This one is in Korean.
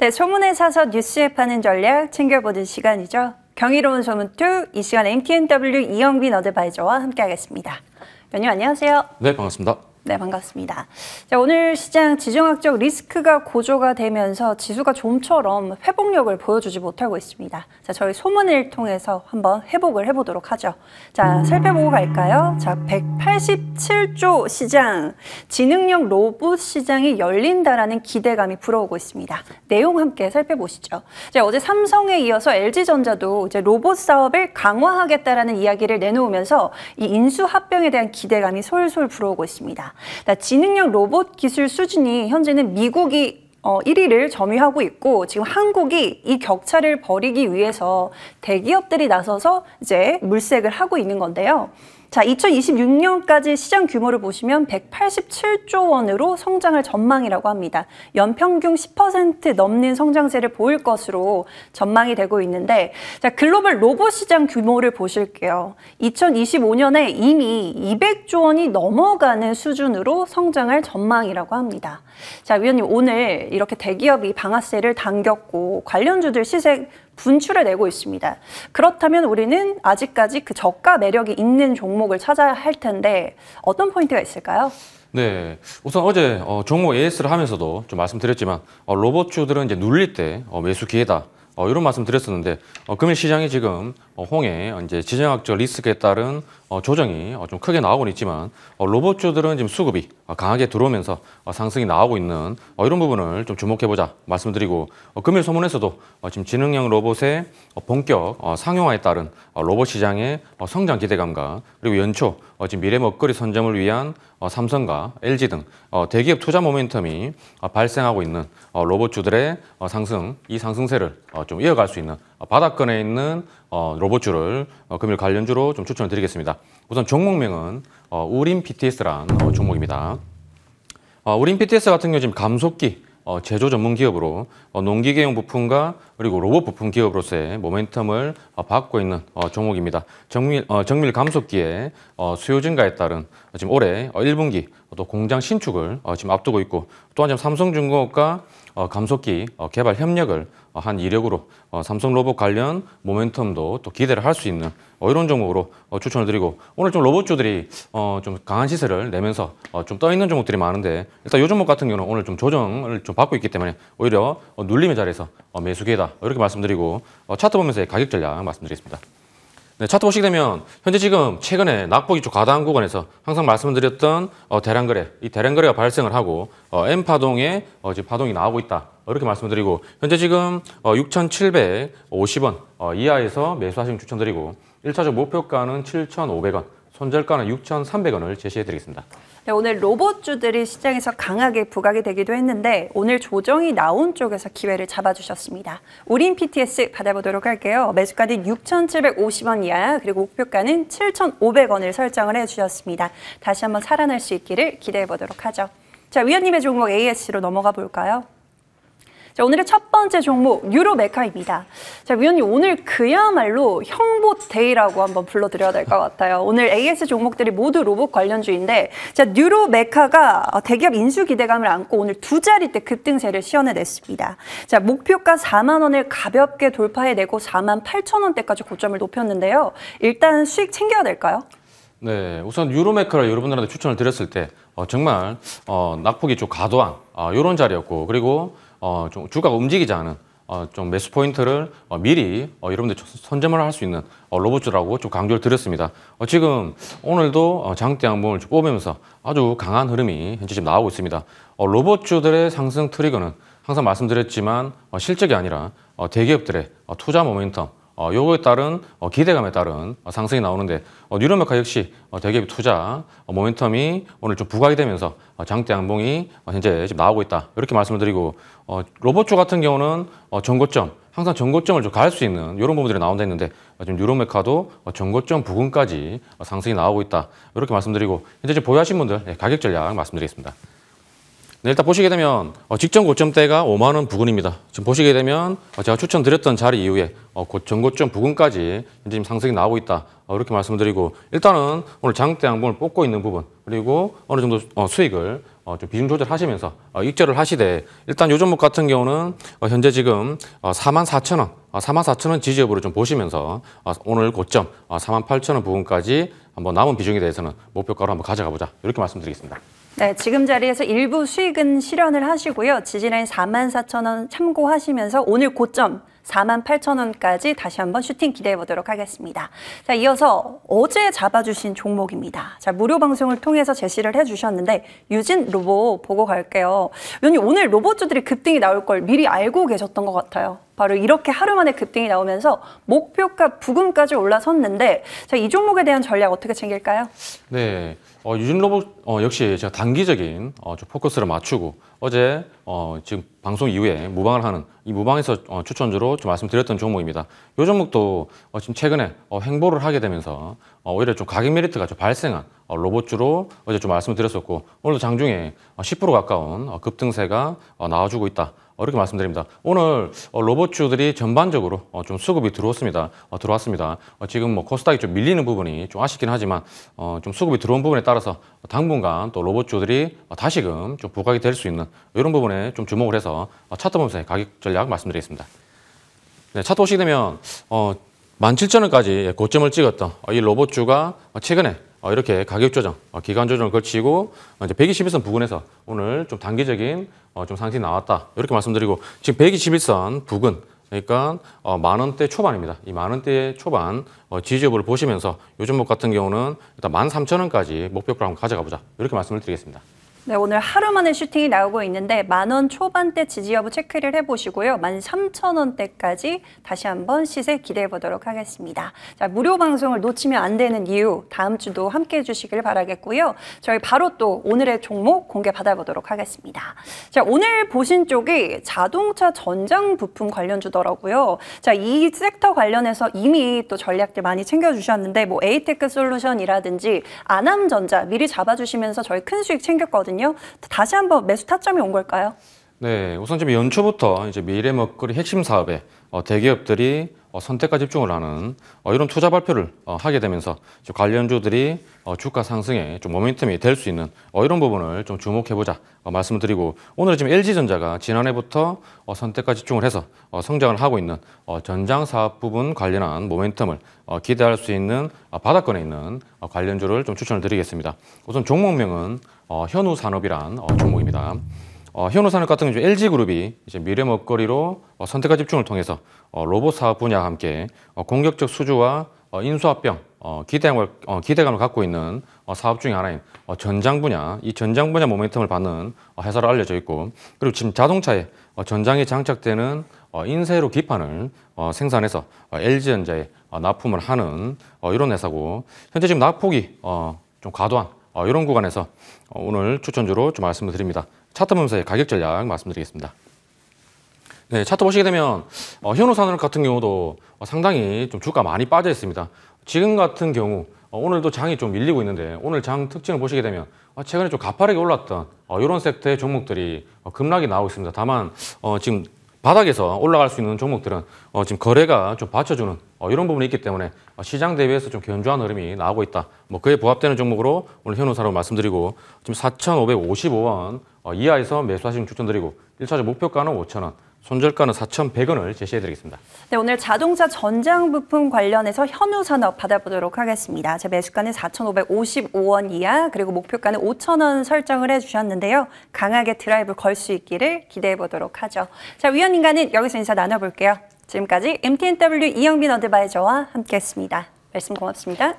네, 소문에 사서 뉴스에 파는 전략 챙겨보는 시간이죠. 경이로운 소문투 이 시간 MTNW 이영빈 어드바이저와 함께하겠습니다. 연유 안녕하세요. 네, 반갑습니다. 네, 반갑습니다. 자, 오늘 시장 지정학적 리스크가 고조가 되면서 지수가 좀처럼 회복력을 보여주지 못하고 있습니다. 자, 저희 소문을 통해서 한번 회복을 해보도록 하죠. 자, 살펴보고 갈까요? 자, 187조 시장, 지능형 로봇 시장이 열린다라는 기대감이 불어오고 있습니다. 내용 함께 살펴보시죠. 자, 어제 삼성에 이어서 LG전자도 이제 로봇 사업을 강화하겠다라는 이야기를 내놓으면서 이 인수합병에 대한 기대감이 솔솔 불어오고 있습니다. 지능형 로봇 기술 수준이 현재는 미국이 어, 1위를 점유하고 있고 지금 한국이 이 격차를 벌이기 위해서 대기업들이 나서서 이제 물색을 하고 있는 건데요. 자, 2026년까지 시장 규모를 보시면 187조 원으로 성장을 전망이라고 합니다. 연평균 10% 넘는 성장세를 보일 것으로 전망이 되고 있는데 자, 글로벌 로봇 시장 규모를 보실게요. 2025년에 이미 200조 원이 넘어가는 수준으로 성장할 전망이라고 합니다. 자, 위원님 오늘 이렇게 대기업이 방아쇠를 당겼고 관련주들 시세 분출을 내고 있습니다. 그렇다면 우리는 아직까지 그 저가 매력이 있는 종목을 찾아야 할 텐데 어떤 포인트가 있을까요? 네, 우선 어제 어, 종목 AS를 하면서도 좀 말씀드렸지만 어, 로봇주들은 이제 눌릴 때 어, 매수 기회다. 어, 이런 말씀 드렸었는데 어, 금일 시장이 지금 어, 홍해 이제 지정학적 리스크에 따른 어, 조정이 어, 좀 크게 나오고는 있지만 로봇주들은 지금 수급이 강하게 들어오면서 상승이 나오고 있는 이런 부분을 좀 주목해보자 말씀드리고 금일 소문에서도 지금 지능형 로봇의 본격 상용화에 따른 로봇 시장의 성장 기대감과 그리고 연초 지금 미래 먹거리 선점을 위한 삼성과 LG 등 대기업 투자 모멘텀이 발생하고 있는 로봇주들의 상승, 이 상승세를 좀 이어갈 수 있는 어, 바닥권에 있는 어, 로봇줄을 어, 금일 관련주로 좀 추천을 드리겠습니다. 우선 종목명은 어, 우린 PTS란 어, 종목입니다. 어, 우린 PTS 같은 경우 지금 감속기 어, 제조 전문 기업으로 어, 농기계용 부품과 그리고 로봇 부품 기업으로서의 모멘텀을 어, 받고 있는 어, 종목입니다. 정밀, 어, 정밀 감속기의 어, 수요 증가에 따른 어, 지금 올해 어, 1분기 어, 또 공장 신축을 어, 지금 앞두고 있고 또한 지금 삼성중공업과 어, 감속기 어, 개발 협력을 어, 한 이력으로 삼성 로봇 관련 모멘텀도 또 기대를 할 수 있는 이런 종목으로 추천을 드리고 오늘 좀 로봇주들이 좀 강한 시세를 내면서 좀 떠있는 종목들이 많은데 일단 이 종목 같은 경우는 오늘 좀 조정을 좀 받고 있기 때문에 오히려 눌림의 자리에서 매수 기회다 이렇게 말씀드리고 차트 보면서 가격 전략 말씀드리겠습니다. 네, 차트 보시게 되면 현재 지금 최근에 낙폭이 좀 과다한 구간에서 항상 말씀드렸던 어, 대량 거래, 이 대량 거래가 발생을 하고 어, M 파동에 어, 지금 파동이 나오고 있다. 이렇게 말씀드리고 현재 지금 어, 6,750원 어, 이하에서 매수하시는 추천드리고 1차적 목표가는 7,500원. 손절가는 6,300원을 제시해드리겠습니다. 네, 오늘 로봇주들이 시장에서 강하게 부각이 되기도 했는데 오늘 조정이 나온 쪽에서 기회를 잡아주셨습니다. 우린 PTS 받아보도록 할게요. 매수가는 6,750원 이하 그리고 목표가는 7,500원을 설정을 해주셨습니다. 다시 한번 살아날 수 있기를 기대해보도록 하죠. 자, 위원님의 종목 a s 로 넘어가 볼까요? 자, 오늘의 첫 번째 종목 유로메카입니다 자, 위원님 오늘 그야말로 형보데이라고 한번 불러드려야 될 것 같아요. 오늘 AS 종목들이 모두 로봇 관련주인데 자, 뉴로메카가 어, 대기업 인수 기대감을 안고 오늘 두 자리대 급등세를 시연해냈습니다. 자, 목표가 4만 원을 가볍게 돌파해내고 4만 8천 원대까지 고점을 높였는데요. 일단 수익 챙겨야 될까요? 네, 우선 유로메카를 여러분들한테 추천을 드렸을 때 어, 정말 어, 낙폭이 좀 과도한 어, 이런 자리였고 그리고 어, 좀 주가가 움직이지 않은 어, 좀 매수 포인트를 어, 미리 어, 여러분들 선점을 할 수 있는 어, 로봇주라고 좀 강조를 드렸습니다. 어, 지금 오늘도 어, 장대 양봉을 뽑으면서 아주 강한 흐름이 현재 지금 나오고 있습니다. 어, 로봇주들의 상승 트리거는 항상 말씀드렸지만 어, 실적이 아니라 어, 대기업들의 어, 투자 모멘텀 어, 요거에 따른 어, 기대감에 따른 어, 상승이 나오는데 어, 뉴런메카 역시 어, 대기업 투자 어, 모멘텀이 오늘 좀 부각이 되면서 어, 장대 양봉이 어, 현재 지금 나오고 있다 이렇게 말씀을 드리고 어, 로봇쪽 같은 경우는 어, 전고점 항상 전고점을 좀 가할 수 있는 이런 부분들이 나온다 했는데 어, 지금 뉴런메카도 어, 전고점 부근까지 어, 상승이 나오고 있다 이렇게 말씀드리고 현재 지금 보유하신 분들 예, 가격 전략 말씀드리겠습니다. 네, 일단 보시게 되면 어, 직전 고점대가 5만 원 부근입니다. 지금 보시게 되면 어, 제가 추천드렸던 자리 이후에 어, 전 고점 부근까지 지금 상승이 나오고 있다. 이렇게 말씀드리고 일단은 오늘 장대 양봉을 뽑고 있는 부분 그리고 어느 정도 수익을 좀 비중 조절하시면서 익절을 하시되 일단 요 종목 같은 경우는 현재 지금 4만 4천 원, 4만 4천 원 지지업으로 좀 보시면서 오늘 고점 4만 8천 원부근까지 한번 남은 비중에 대해서는 목표가로 한번 가져가 보자 이렇게 말씀드리겠습니다. 네, 지금 자리에서 일부 수익은 실현을 하시고요. 지지난인 4만 4천 원 참고하시면서 오늘 고점 4만 8천 원까지 다시 한번 슈팅 기대해 보도록 하겠습니다. 자, 이어서 어제 잡아주신 종목입니다. 자, 무료 방송을 통해서 제시를 해주셨는데 유진 로봇 보고 갈게요. 의원님 오늘 로봇주들이 급등이 나올 걸 미리 알고 계셨던 것 같아요. 바로 이렇게 하루 만에 급등이 나오면서 목표가 부금까지 올라섰는데 자, 이 종목에 대한 전략 어떻게 챙길까요? 네. 어, 유진 로봇 어, 역시 제가 단기적인 어, 좀 포커스를 맞추고 어제 어, 지금 방송 이후에 무방을 하는 이 무방에서 어, 추천주로 좀 말씀드렸던 종목입니다. 이 종목도 어, 지금 최근에 어, 횡보를 하게 되면서 어, 오히려 좀 가격 메리트가 좀 발생한 어, 로봇주로 어제 좀 말씀드렸었고 오늘도 장중에 어, 10% 가까운 어, 급등세가 어, 나와주고 있다. 어, 이렇게 말씀드립니다. 오늘 어, 로봇주들이 전반적으로 어, 좀 수급이 들어왔습니다. 들어왔습니다. 지금 뭐 코스닥이 좀 밀리는 부분이 좀 아쉽긴 하지만 좀 수급이 들어온 부분에 따라서 당분간 또 로봇주들이 다시금 좀 부각이 될 수 있는 이런 부분에 좀 주목을 해서 차트 보면서 가격 전략 말씀드리겠습니다. 네, 차트 오시게 되면 17,000원까지 고점을 찍었던 이 로봇주가 최근에 어, 이렇게 가격 조정, 어, 기간 조정을 걸치고 어, 이제 121선 부근에서 오늘 좀 단기적인 좀 상승이 나왔다 이렇게 말씀드리고 지금 121선 부근 그러니까 만 원대 초반입니다. 이 만 원대 초반 지지 여부를 보시면서 요즘 목 같은 경우는 일단 만 삼천 원까지 목표가로 한번 가져가 보자 이렇게 말씀을 드리겠습니다. 네, 오늘 하루 만에 슈팅이 나오고 있는데 만 원 초반대 지지 여부 체크를 해보시고요. 만 삼천 원대까지 다시 한번 시세 기대해 보도록 하겠습니다. 자, 무료 방송을 놓치면 안 되는 이유 다음 주도 함께해 주시길 바라겠고요. 저희 바로 또 오늘의 종목 공개 받아보도록 하겠습니다. 자, 오늘 보신 쪽이 자동차 전장 부품 관련주더라고요. 자, 이 섹터 관련해서 이미 또 전략들 많이 챙겨주셨는데 뭐 에이테크 솔루션이라든지 아남전자 미리 잡아주시면서 저희 큰 수익 챙겼거든요. 했거든요 다시 한번 매수 타점이 온 걸까요? 네, 우선 지금 연초부터 이제 미래 먹거리 핵심 사업에 어, 대기업들이 어, 선택과 집중을 하는 어, 이런 투자 발표를 어, 하게 되면서 관련주들이 어, 주가 상승에 좀 모멘텀이 될 수 있는 어, 이런 부분을 좀 주목해보자 어, 말씀을 드리고 오늘 지금 LG전자가 지난해부터 어, 선택과 집중을 해서 어, 성장을 하고 있는 어, 전장 사업 부분 관련한 모멘텀을 어, 기대할 수 있는 어, 바닥권에 있는 어, 관련주를 좀 추천을 드리겠습니다. 우선 종목명은 어, 현우 산업이란 어, 종목입니다. 어, 현우 산업 같은 경우 LG 그룹이 이제 미래 먹거리로 어, 선택과 집중을 통해서 어, 로봇 사업 분야와 함께 어, 공격적 수주와 어, 인수합병 어, 기대감을, 어, 기대감을 갖고 있는 어, 사업 중의 하나인 어, 전장 분야, 이 전장 분야 모멘텀을 받는 어, 회사로 알려져 있고 그리고 지금 자동차에 어, 전장에 장착되는 어, 인쇄로 기판을 어, 생산해서 어, LG전자에 어, 납품을 하는 어, 이런 회사고 현재 지금 납폭이 어, 좀 과도한 어, 이런 구간에서 어, 오늘 추천주로 좀 말씀을 드립니다. 차트 보면서의 가격 전략 말씀드리겠습니다. 네, 차트 보시게 되면 어, 현우산업 같은 경우도 어, 상당히 좀 주가 많이 빠져 있습니다. 지금 같은 경우 어, 오늘도 장이 좀 밀리고 있는데 오늘 장 특징을 보시게 되면 어, 최근에 좀 가파르게 올랐던 어, 이런 섹터의 종목들이 어, 급락이 나오고 있습니다. 다만 어, 지금 바닥에서 올라갈 수 있는 종목들은 어, 지금 거래가 좀 받쳐주는 어, 이런 부분이 있기 때문에 어, 시장 대비해서 좀 견조한 흐름이 나오고 있다. 뭐 그에 부합되는 종목으로 오늘 현우사로 말씀드리고 지금 4,555원 어, 이하에서 매수하시는 추천드리고 1차적 목표가는 5,000원. 손절가는 4,100원을 제시해드리겠습니다. 네, 오늘 자동차 전장 부품 관련해서 현우 산업 받아보도록 하겠습니다. 제 매수가는 4,555원 이하, 그리고 목표가는 5,000원 설정을 해주셨는데요. 강하게 드라이브 걸 수 있기를 기대해보도록 하죠. 자, 위원님과는 여기서 인사 나눠볼게요. 지금까지 MTNW 이영빈 어드바이저와 함께했습니다. 말씀 고맙습니다.